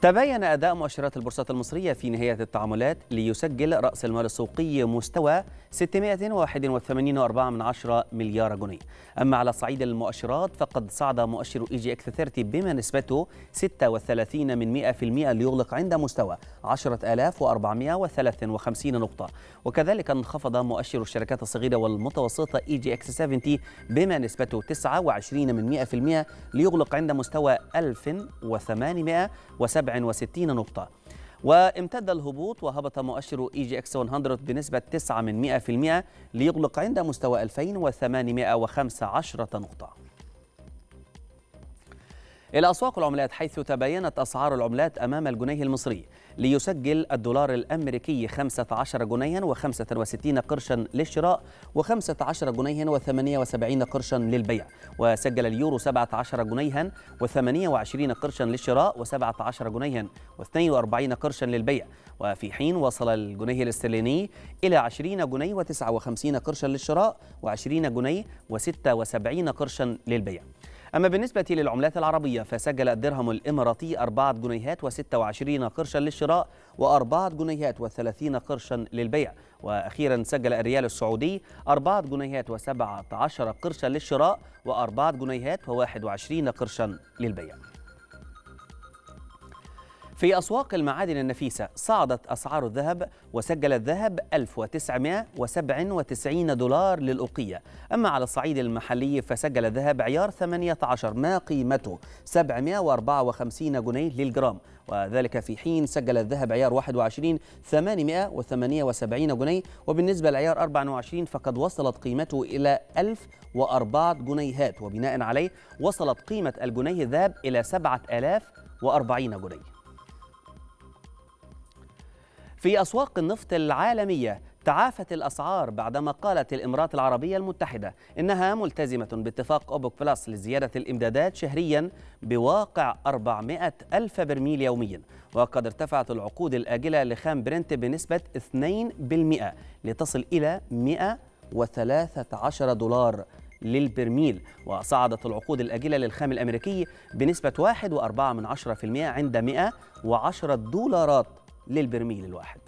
تباين أداء مؤشرات البورصات المصرية في نهاية التعاملات ليسجل رأس المال السوقي مستوى 681.4 مليار جنيه أما على صعيد المؤشرات فقد صعد مؤشر إي جي إكس 30 بما نسبته 36 من 100% ليغلق عند مستوى 10453 نقطة وكذلك انخفض مؤشر الشركات الصغيرة والمتوسطة إي جي إكس 70 بما نسبته 29 من 100% ليغلق عند مستوى 1807 67 نقطة وامتد الهبوط وهبط مؤشر اي جي اكس 100 بنسبة 9% ليغلق عند مستوى 2815 نقطة إلى أسواق العملات حيث تباينت أسعار العملات أمام الجنيه المصري ليسجل الدولار الأمريكي 15 جنيها و65 قرشا للشراء و15 جنيها و78 قرشا للبيع وسجل اليورو 17 جنيها و28 قرشا للشراء و17 جنيها و42 قرشا للبيع وفي حين وصل الجنيه الاسترليني إلى 20 جنيه و59 قرشا للشراء و20 جنيه و76 قرشا للبيع أما بالنسبة للعملات العربية فسجل الدرهم الإماراتي 4 جنيهات و26 قرشا للشراء و4 جنيهات و30 قرشا للبيع وأخيرا سجل الريال السعودي 4 جنيهات و17 قرشا للشراء و4 جنيهات و21 قرشا للبيع في أسواق المعادن النفيسة صعدت أسعار الذهب وسجل الذهب 1997 دولار للأوقية أما على الصعيد المحلي فسجل الذهب عيار 18 ما قيمته 754 جنيه للجرام وذلك في حين سجل الذهب عيار 21 878 جنيه وبالنسبة لعيار 24 فقد وصلت قيمته إلى 1004 جنيهات وبناء عليه وصلت قيمة الجنيه الذهب إلى 7040 جنيه في أسواق النفط العالمية تعافت الأسعار بعدما قالت الإمارات العربية المتحدة إنها ملتزمة باتفاق أوبك بلس لزيادة الإمدادات شهريا بواقع 400 ألف برميل يوميا وقد ارتفعت العقود الآجلة لخام برنت بنسبة 2% لتصل إلى 113 دولار للبرميل وصعدت العقود الأجلة للخام الأمريكي بنسبة 1.4% عند 110 دولارات للبرميل الواحد